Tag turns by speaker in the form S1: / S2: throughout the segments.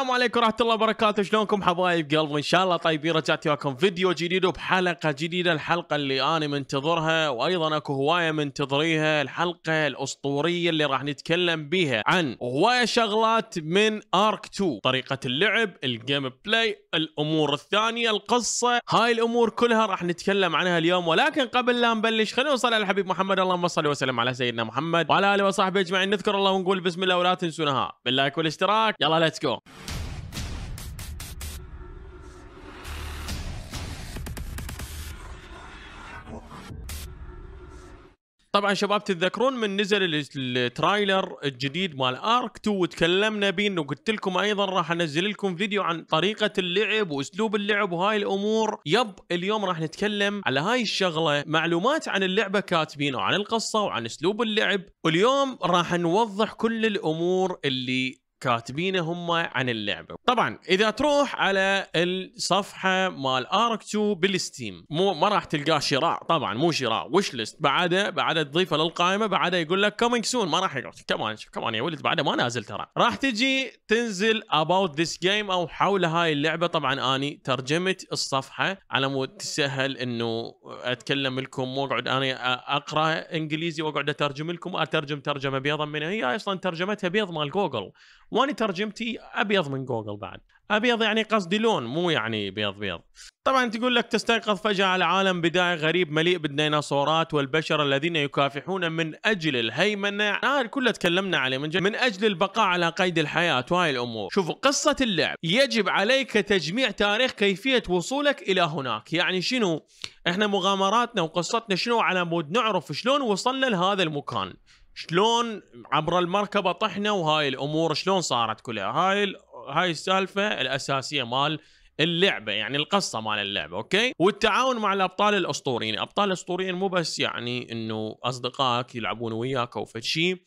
S1: السلام عليكم ورحمه الله وبركاته شلونكم حبايب قلبي ان شاء الله طيبين رجعت وياكم فيديو جديد وبحلقه جديده الحلقه اللي انا منتظرها وايضا اكو هوايه منتظريها الحلقه الاسطوريه اللي راح نتكلم بها عن هوايه شغلات من ارك 2 طريقه اللعب الجيم بلاي الامور الثانيه القصه هاي الامور كلها راح نتكلم عنها اليوم ولكن قبل لا نبلش خلينا نوصل على الحبيب محمد اللهم صل وسلم على سيدنا محمد وعلى اله وصحبه اجمعين نذكر الله ونقول بسم الله ولا تنسونها باللايك والاشتراك يلا ليتس جو طبعا شباب تتذكرون من نزل التريلر الجديد مال ارك 2 وتكلمنا بيه وقلت قلت لكم ايضا راح انزل لكم فيديو عن طريقه اللعب واسلوب اللعب وهاي الامور يب اليوم راح نتكلم على هاي الشغله معلومات عن اللعبه كاتبين وعن القصه وعن اسلوب اللعب واليوم راح نوضح كل الامور اللي كاتبينه هم عن اللعبه طبعا اذا تروح على الصفحه مال ارك 2 بالستيم مو ما راح تلقاه شراء طبعا مو شراء وش ليست بعده بعده تضيفه للقائمه بعده يقول لك كومينج سون ما راح يقعد كمان كمان يا ولد بعده ما نازل ترى راح تجي تنزل اباوت ذيس جيم او حول هاي اللعبه طبعا اني ترجمت الصفحه على مود تسهل انه اتكلم لكم واقعد انا اقرا انجليزي واقعد اترجم لكم اترجم ترجمه بيضا من هي اصلا ترجمتها بيض مال جوجل واني ترجمتي ابيض من جوجل بعد ابيض يعني قصدي لون مو يعني بيض بيض طبعا تقول لك تستيقظ فجاه العالم بدايه غريب مليء بالديناصورات والبشر الذين يكافحون من اجل الهيمنه هذا آه كله تكلمنا عليه من, من اجل البقاء على قيد الحياه وهاي الامور شوفوا قصه اللعب يجب عليك تجميع تاريخ كيفيه وصولك الى هناك يعني شنو احنا مغامراتنا وقصتنا شنو على مود نعرف شلون وصلنا لهذا المكان شلون عبر المركبه طحنا وهاي الامور شلون صارت كلها هاي هاي السالفه الاساسيه مال اللعبه يعني القصه مال اللعبه اوكي والتعاون مع الابطال الاسطوريين الابطال الاسطوريين مو بس يعني انه اصدقائك يلعبون وياك او شيء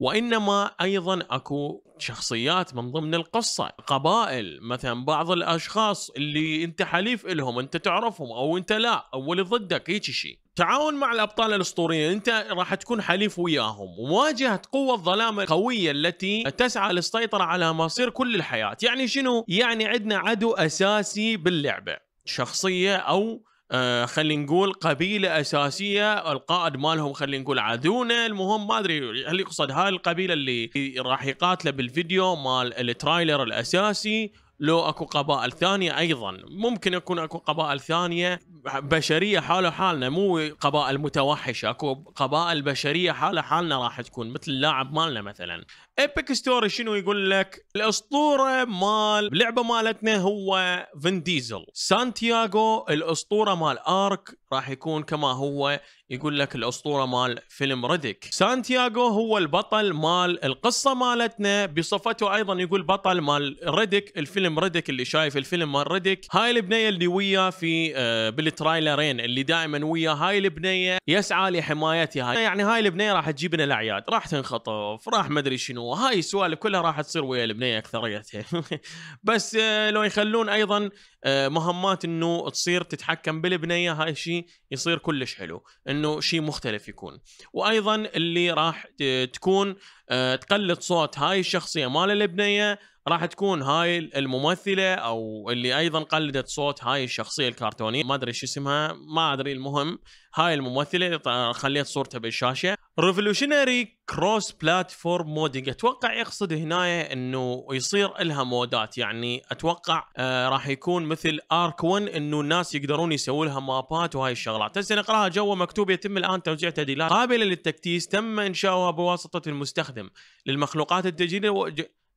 S1: وانما ايضا اكو شخصيات من ضمن القصه قبائل مثلا بعض الاشخاص اللي انت حليف لهم انت تعرفهم او انت لا او اللي ضدك هيك شيء تعاون مع الابطال الاسطوريين انت راح تكون حليف وياهم ومواجهه قوه الظلام القويه التي تسعى للسيطره على مصير كل الحياه يعني شنو يعني عندنا عدو اساسي باللعبه شخصيه او آه خلينا نقول قبيله اساسيه القائد مالهم خلينا نقول عدونا المهم ما ادري هل يقصد هاي القبيله اللي راح يقاتله بالفيديو مال التريلر الاساسي لو اكو قبائل ثانيه ايضا ممكن يكون اكو قبائل ثانيه بشريه حاله حالنا مو قبائل متوحشه اكو قبائل بشريه حاله حالنا راح تكون مثل اللاعب مالنا مثلا ايبك ستوري شنو يقول لك الاسطوره مال لعبه مالتنا هو فين ديزل سانتياغو الاسطوره مال ارك راح يكون كما هو يقول لك الاسطوره مال فيلم ريديك سانتياغو هو البطل مال القصه مالتنا بصفته ايضا يقول بطل مال ريديك الفيلم ريديك اللي شايف الفيلم مال ريديك هاي البنيه اللي وياه في آه، بالترايلرين اللي دائما وياه هاي البنيه يسعى لحمايتها يعني هاي البنيه راح تجيب لنا الاعياد راح تنخطف راح ما ادري شنو هاي السوالف كلها راح تصير ويا البنيه اكثريتها بس آه، لو يخلون ايضا آه، مهمات انه تصير تتحكم بالبنيه هاي الشيء يصير كلش حلو انه شيء مختلف يكون وايضا اللي راح آه، تكون آه، تقلد صوت هاي الشخصيه مال البنيه راح تكون هاي الممثله او اللي ايضا قلدت صوت هاي الشخصيه الكرتونيه ما ادري شو اسمها ما ادري المهم هاي الممثله اللي خليت صورتها بالشاشه ريفولوشنري كروس بلاتفورم مودنج اتوقع يقصد هنا انه يصير لها مودات يعني اتوقع آه راح يكون مثل ارك 1 انه الناس يقدرون يسووا لها مابات وهاي الشغلات هسه نقراها جوا مكتوب يتم الان توزيع تعديلات قابله للتكتيس تم انشاؤها بواسطه المستخدم للمخلوقات الدجيله و...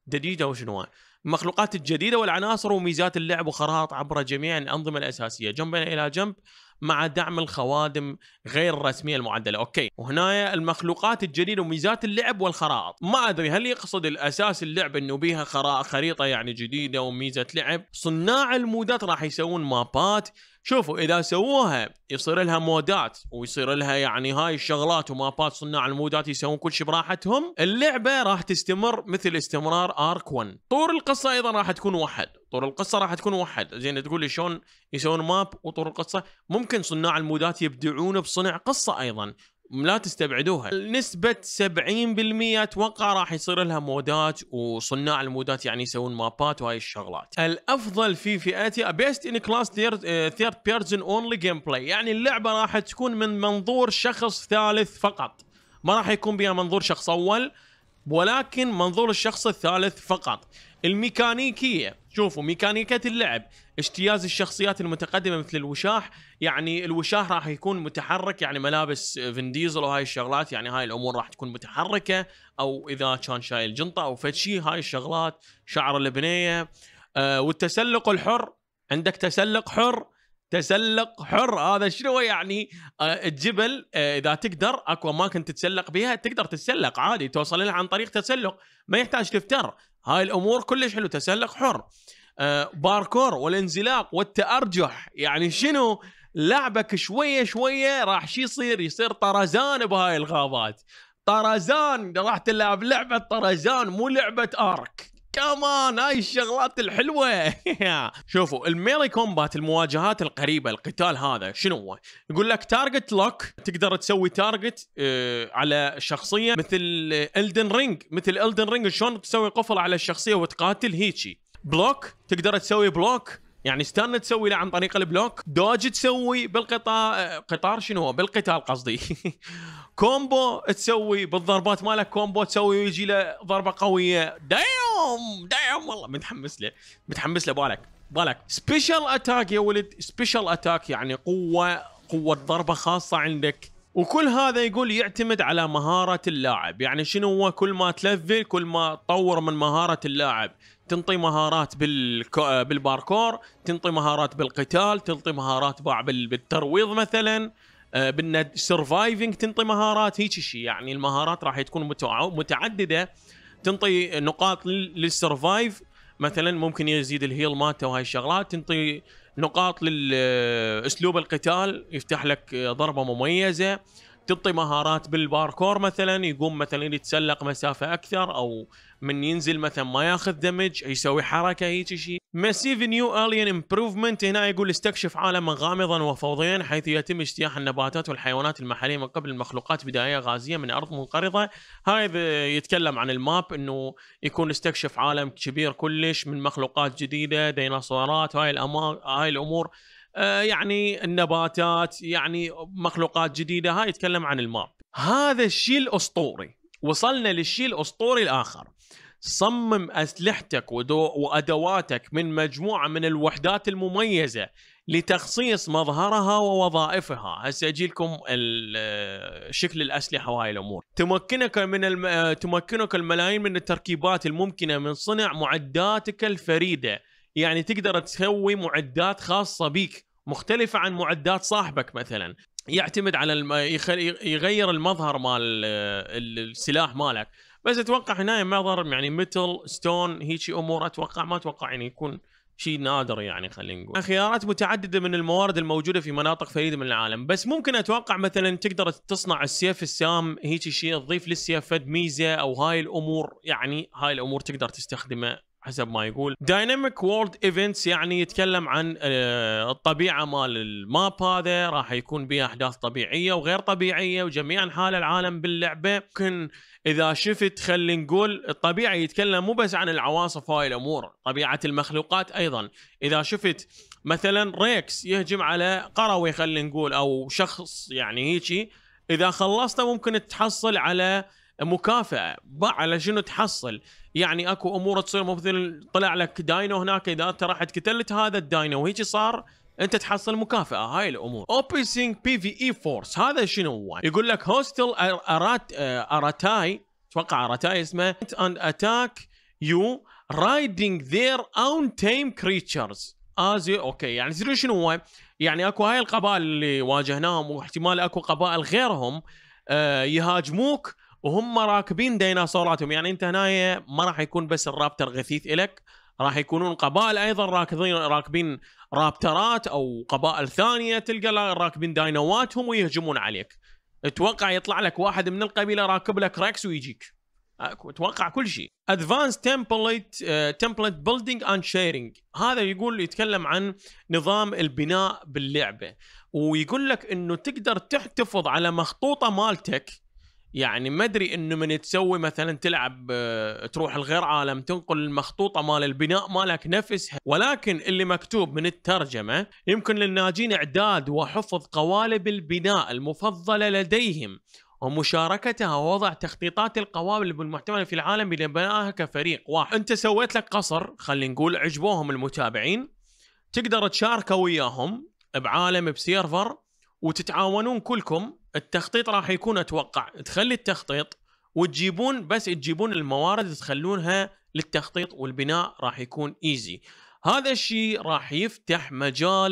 S1: دجيجه وشنو المخلوقات الجديده والعناصر وميزات اللعب وخرائط عبر جميع الانظمه الاساسيه جنبا الى جنب مع دعم الخوادم غير الرسميه المعدله، اوكي، وهنا المخلوقات الجديده وميزات اللعب والخرائط، ما ادري هل يقصد الاساس اللعب انه بيها خرائط خريطه يعني جديده وميزه لعب، صناع المودات راح يسوون مابات شوفوا اذا سووها يصير لها مودات ويصير لها يعني هاي الشغلات ومابات صناع المودات يسوون كل شيء براحتهم اللعبه راح تستمر مثل استمرار ارك 1 طور القصه ايضا راح تكون واحد طور القصه راح تكون واحد زين تقول لي شلون يسوون ماب وطور القصه ممكن صناع المودات يبدعون بصنع قصه ايضا لا تستبعدوها نسبة 70% اتوقع راح يصير لها مودات وصناع المودات يعني يسوون مابات وهاي الشغلات الافضل في فئتي بيست ان كلاس ثيرد بيرسون اونلي جيم بلاي يعني اللعبة راح تكون من منظور شخص ثالث فقط ما راح يكون بها منظور شخص اول ولكن منظور الشخص الثالث فقط الميكانيكيه شوفوا ميكانيكيه اللعب اجتياز الشخصيات المتقدمه مثل الوشاح يعني الوشاح راح يكون متحرك يعني ملابس فين ديزل وهاي الشغلات يعني هاي الامور راح تكون متحركه او اذا كان شايل جنطه او فتشي هاي الشغلات شعر البنيه آه والتسلق الحر عندك تسلق حر تسلق حر هذا شنو يعني آه، الجبل آه، اذا تقدر اكو اماكن تتسلق بها تقدر تتسلق عادي توصل لها عن طريق تسلق ما يحتاج تفتر هاي الامور كلش حلو تسلق حر آه، باركور والانزلاق والتارجح يعني شنو لعبك شويه شويه راح شي يصير يصير طرزان بهاي الغابات طرزان راح تلعب لعبه طرزان مو لعبه ارك كمان هاي الشغلات الحلوه شوفوا الميلي كومبات المواجهات القريبه القتال هذا شنو هو؟ يقول لك تارجت لوك تقدر تسوي تارجت اه على شخصيه مثل الدن رينج مثل الدن رينج شلون تسوي قفل على الشخصيه وتقاتل هيجي بلوك تقدر تسوي بلوك يعني ستان تسوي له عن طريق البلوك دوج تسوي بالقطار قطار شنو هو بالقتال قصدي كومبو تسوي بالضربات مالك كومبو تسوي ويجي له ضربه قويه دايم دايم والله متحمس له متحمس له بالك بالك سبيشال اتاك يا ولد سبيشال اتاك يعني قوه قوه ضربه خاصه عندك وكل هذا يقول يعتمد على مهارة اللاعب يعني شنو هو كل ما تلفل كل ما تطور من مهارة اللاعب تنطي مهارات آه، بالباركور تنطي مهارات بالقتال تنطي مهارات باع بالترويض مثلا آه، بالند سرفايفنج تنطي مهارات هيك شيء يعني المهارات راح تكون متعدده تنطي نقاط للسرفايف مثلا ممكن يزيد الهيل مالته وهاي الشغلات تنطي نقاط لاسلوب آه، القتال يفتح لك ضربه مميزه تعطي مهارات بالباركور مثلا يقوم مثلا يتسلق مسافه اكثر او من ينزل مثلا ما ياخذ دمج يسوي حركه هيك شيء ماسيف نيو الين امبروفمنت هنا يقول استكشف عالما غامضا وفوضيا حيث يتم اجتياح النباتات والحيوانات المحليه من قبل المخلوقات بدائيه غازيه من ارض منقرضه هذا يتكلم عن الماب انه يكون استكشف عالم كبير كلش من مخلوقات جديده ديناصورات هاي الامور هاي الامور آه، يعني النباتات يعني مخلوقات جديده هاي يتكلم عن الماب هذا الشيء الاسطوري وصلنا للشيء الاسطوري الاخر صمم اسلحتك وادواتك من مجموعه من الوحدات المميزه لتخصيص مظهرها ووظائفها هسه اجي لكم آه، شكل الاسلحه وهاي الامور تمكنك من الم... آه، تمكنك الملايين من التركيبات الممكنه من صنع معداتك الفريده يعني تقدر تسوي معدات خاصه بيك مختلفه عن معدات صاحبك مثلا يعتمد على الم... يخل... يغير المظهر مال السلاح مالك بس اتوقع هنا مظهر يعني متل ستون هيجي امور اتوقع ما اتوقع يعني يكون شيء نادر يعني خلينا نقول خيارات متعدده من الموارد الموجوده في مناطق فريده من العالم بس ممكن اتوقع مثلا تقدر تصنع السيف السام هيك شيء تضيف للسيف فد ميزه او هاي الامور يعني هاي الامور تقدر تستخدمه حسب ما يقول دايناميك وورلد ايفنتس يعني يتكلم عن آه، الطبيعه مال الماب هذا راح يكون بها احداث طبيعيه وغير طبيعيه وجميع انحاء العالم باللعبه ممكن اذا شفت خلينا نقول الطبيعي يتكلم مو بس عن العواصف هاي الامور طبيعه المخلوقات ايضا اذا شفت مثلا ريكس يهجم على قروي خلينا نقول او شخص يعني هيجي اذا خلصته ممكن تحصل على مكافاه على شنو تحصل يعني اكو امور تصير مثل طلع لك داينو هناك اذا انت راح قتلت هذا الداينو وهيك صار انت تحصل مكافاه هاي الامور اوبسينج بي في اي فورس هذا شنو هو يقول لك هوستل ارات اراتاي اتوقع اراتاي اسمه اند اتاك يو رايدنج ذير اون تيم كريتشرز ازي اوكي يعني شنو شنو هو يعني اكو هاي القبائل اللي واجهناهم واحتمال اكو قبائل غيرهم آه، يهاجموك وهم راكبين ديناصوراتهم يعني انت هنا ما راح يكون بس الرابتر غثيث الك راح يكونون قبائل ايضا راكبين راكبين رابترات او قبائل ثانيه تلقى راكبين دايناواتهم ويهجمون عليك اتوقع يطلع لك واحد من القبيله راكب لك ريكس ويجيك اتوقع كل شيء ادفانس تمبلت تمبلت بيلدينج اند شيرنج هذا يقول يتكلم عن نظام البناء باللعبه ويقول لك انه تقدر تحتفظ على مخطوطه مالتك يعني ما ادري انه من تسوي مثلا تلعب آه، تروح الغير عالم تنقل المخطوطه مال البناء مالك نفسها ولكن اللي مكتوب من الترجمه يمكن للناجين اعداد وحفظ قوالب البناء المفضله لديهم ومشاركتها ووضع تخطيطات القوالب المحتمله في العالم لبنائها كفريق واحد انت سويت لك قصر خلينا نقول عجبوهم المتابعين تقدر تشاركه وياهم بعالم بسيرفر وتتعاونون كلكم التخطيط راح يكون اتوقع تخلي التخطيط وتجيبون بس تجيبون الموارد تخلونها للتخطيط والبناء راح يكون ايزي هذا الشيء راح يفتح مجال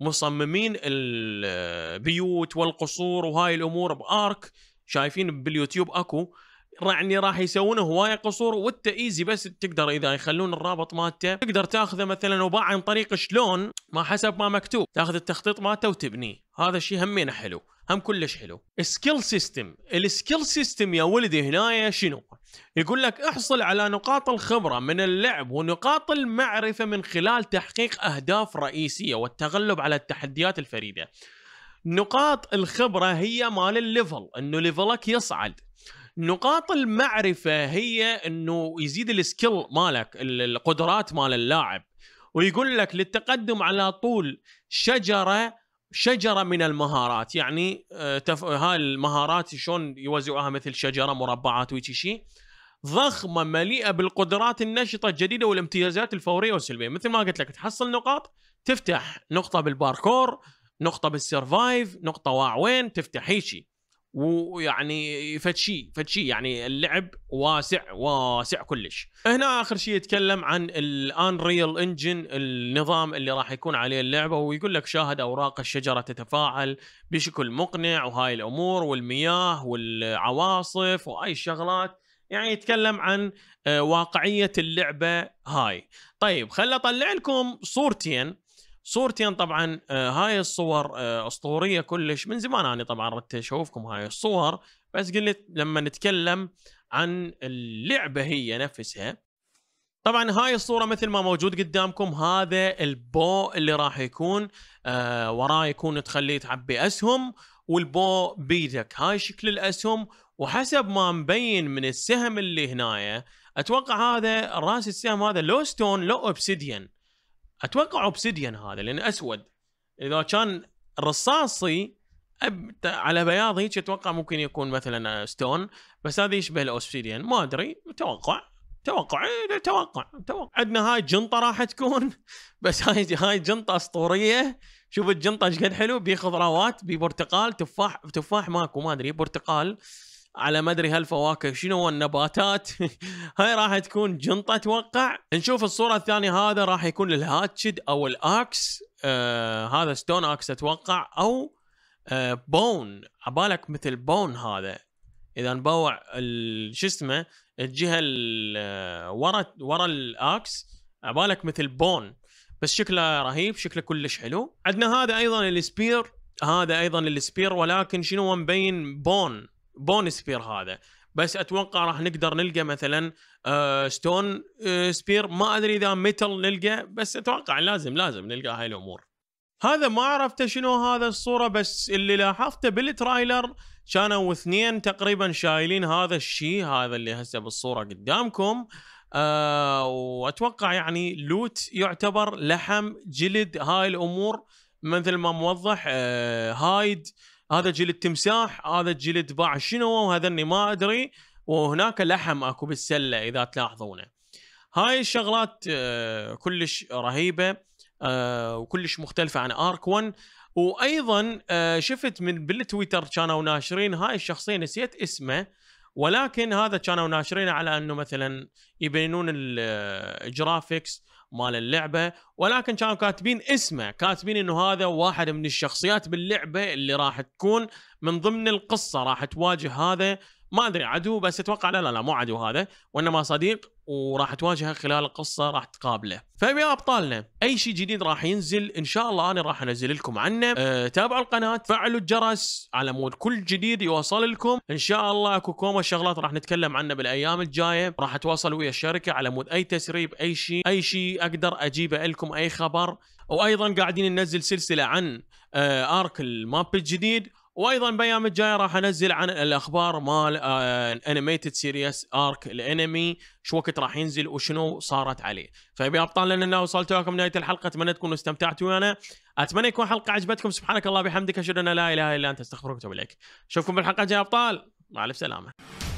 S1: للمصممين البيوت والقصور وهاي الامور بارك شايفين باليوتيوب اكو يعني راح يسوونه هوايه قصور وانت ايزي بس تقدر اذا يخلون الرابط مالته تقدر تاخذه مثلا وباع عن طريق شلون ما حسب ما مكتوب تاخذ التخطيط مالته وتبنيه هذا الشيء همينه حلو هم كلش حلو سكيل سيستم السكيل سيستم يا ولدي يا شنو يقول لك احصل على نقاط الخبرة من اللعب ونقاط المعرفة من خلال تحقيق أهداف رئيسية والتغلب على التحديات الفريدة نقاط الخبرة هي مال الليفل انه ليفلك يصعد نقاط المعرفه هي انه يزيد السكيل مالك القدرات مال اللاعب ويقول لك للتقدم على طول شجره شجره من المهارات يعني آه، تف... هاي المهارات شلون يوزعوها مثل شجره مربعات وشي شيء ضخمه مليئه بالقدرات النشطه الجديده والامتيازات الفوريه والسلبيه مثل ما قلت لك تحصل نقاط تفتح نقطه بالباركور نقطه بالسرفايف نقطه واع وين تفتح هيجي ويعني فتشي فتشي يعني اللعب واسع واسع كلش هنا اخر شيء يتكلم عن الانريل انجن النظام اللي راح يكون عليه اللعبه ويقول لك شاهد اوراق الشجره تتفاعل بشكل مقنع وهاي الامور والمياه والعواصف وهاي الشغلات يعني يتكلم عن آه، واقعيه اللعبه هاي طيب خل اطلع لكم صورتين صورتين طبعا آه، هاي الصور آه، اسطوريه كلش من زمان انا طبعا ردت اشوفكم هاي الصور بس قلت لما نتكلم عن اللعبه هي نفسها طبعا هاي الصورة مثل ما موجود قدامكم هذا البو اللي راح يكون آه وراه يكون تخليه تعبي اسهم والبو بيدك هاي شكل الاسهم وحسب ما مبين من السهم اللي هنايا اتوقع هذا راس السهم هذا لو ستون لو اوبسيديان اتوقع اوبسيديان هذا لان اسود اذا كان رصاصي أب... على بياض هيك اتوقع ممكن يكون مثلا ستون بس هذا يشبه الاوبسيديان ما ادري توقع توقع إيه، توقع توقع عندنا هاي جنطه راح تكون بس هاي هاي جنطه اسطوريه شوف الجنطه ايش قد حلو بيخضروات ببرتقال تفاح تفاح ماكو ما ادري برتقال على ما ادري هالفواكه شنو النباتات هاي راح تكون جنطه اتوقع نشوف الصوره الثانيه هذا راح يكون الهاتشد او الاكس آه هذا ستون اكس اتوقع او آه بون عبالك مثل بون هذا اذا نبوع شو اسمه الجهه آه، ورا ورا الاكس عبالك مثل بون بس شكله رهيب شكله كلش حلو عندنا هذا ايضا السبير هذا ايضا السبير ولكن شنو مبين بون بون سبير هذا بس اتوقع راح نقدر نلقى مثلا آه ستون آه سبير ما ادري اذا ميتل نلقى بس اتوقع لازم لازم نلقى هاي الامور هذا ما عرفته شنو هذا الصورة بس اللي لاحظته بالترايلر كانوا اثنين تقريبا شايلين هذا الشيء هذا اللي هسه بالصورة قدامكم أه واتوقع يعني لوت يعتبر لحم جلد هاي الامور مثل ما موضح أه هايد هذا جلد تمساح هذا جلد باع شنو وهذا اني ما ادري وهناك لحم اكو بالسله اذا تلاحظونه هاي الشغلات آه، كلش رهيبه آه، وكلش مختلفه عن ارك 1 وايضا آه، شفت من بالتويتر كانوا ناشرين هاي الشخصيه نسيت اسمه ولكن هذا كانوا ناشرين على انه مثلا يبينون الجرافيكس مال اللعبه ولكن كانوا كاتبين اسمه كاتبين انه هذا واحد من الشخصيات باللعبه اللي راح تكون من ضمن القصه راح تواجه هذا ما ادري عدو بس اتوقع لا لا لا مو عدو هذا وانما صديق وراح تواجهه خلال القصه راح تقابله فيا ابطالنا اي شيء جديد راح ينزل ان شاء الله انا راح انزل لكم عنه أه تابعوا القناه فعلوا الجرس على مود كل جديد يوصل لكم ان شاء الله اكو كوما شغلات راح نتكلم عنها بالايام الجايه راح اتواصل ويا الشركه على مود اي تسريب اي شيء اي شيء اقدر اجيبه لكم اي خبر وايضا قاعدين ننزل سلسله عن آه ارك الماب الجديد وايضا بايام الجايه راح انزل عن الاخبار مال آه، انيميتد سيريس ارك الانمي شو وقت راح ينزل وشنو صارت عليه فيا ابطال لنا وصلت لكم نهايه الحلقه اتمنى تكونوا استمتعتوا ويانا اتمنى يكون حلقه عجبتكم سبحانك الله بحمدك اشهد ان لا اله الا انت استغفرك واتوب اليك اشوفكم بالحلقه الجايه ابطال مع السلامه